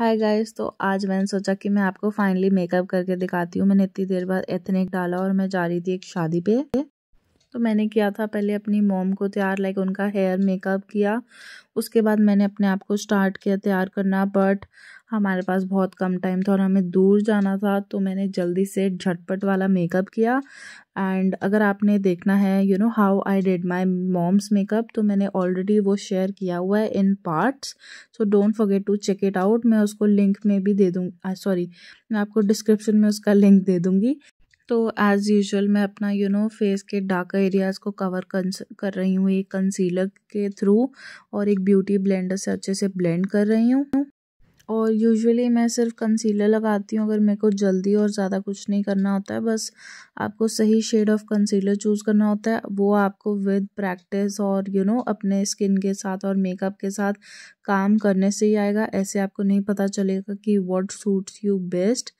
hi guys तो आज मैंने सोचा कि मैं आपको फाइनली मेकअप करके दिखाती हूँ मैंने इतनी देर बाद एथनिक डाला और मैं जा रही थी एक शादी पे तो मैंने किया था पहले अपनी मोम को तैयार लाइक उनका हेयर मेकअप किया उसके बाद मैंने अपने आप को स्टार्ट किया तैयार करना बट हमारे पास बहुत कम टाइम था और हमें दूर जाना था तो मैंने जल्दी से झटपट वाला मेकअप किया एंड अगर आपने देखना है you know how I did my mom's makeup तो मैंने ऑलरेडी वो शेयर किया हुआ है in parts so don't forget to check it out मैं उसको लिंक में भी दे दूँ सॉरी मैं आपको डिस्क्रिप्शन में उसका लिंक दे दूँगी तो एज़ यूजल मैं अपना यू नो फेस के डार्क एरियाज़ को कवर कर रही हूँ एक कंसीलर के थ्रू और एक ब्यूटी ब्लेंडर से अच्छे से ब्लेंड कर रही हूँ और यूजुअली मैं सिर्फ कंसीलर लगाती हूँ अगर मेरे को जल्दी और ज़्यादा कुछ नहीं करना होता है बस आपको सही शेड ऑफ कंसीलर चूज़ करना होता है वो आपको विद प्रैक्टिस और यू you नो know, अपने स्किन के साथ और मेकअप के साथ काम करने से ही आएगा ऐसे आपको नहीं पता चलेगा कि what suits you best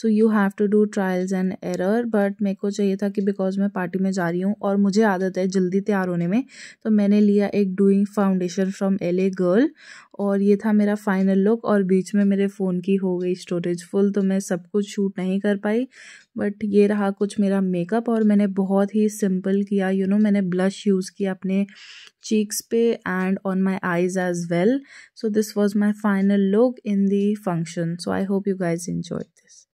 so you have to do trials and error but मेरे को चाहिए था कि बिकॉज मैं पार्टी में जा रही हूँ और मुझे आदत है जल्दी तैयार होने में तो मैंने लिया एक doing foundation from L A girl और ये था मेरा फाइनल लुक और बीच में मेरे फ़ोन की हो गई स्टोरेज फुल तो मैं सब कुछ शूट नहीं कर पाई बट ये रहा कुछ मेरा मेकअप और मैंने बहुत ही सिंपल किया यू you नो know, मैंने ब्लश यूज़ किया अपने चीक्स पे and on my eyes as well so this was my final look in the function so I hope you guys enjoy this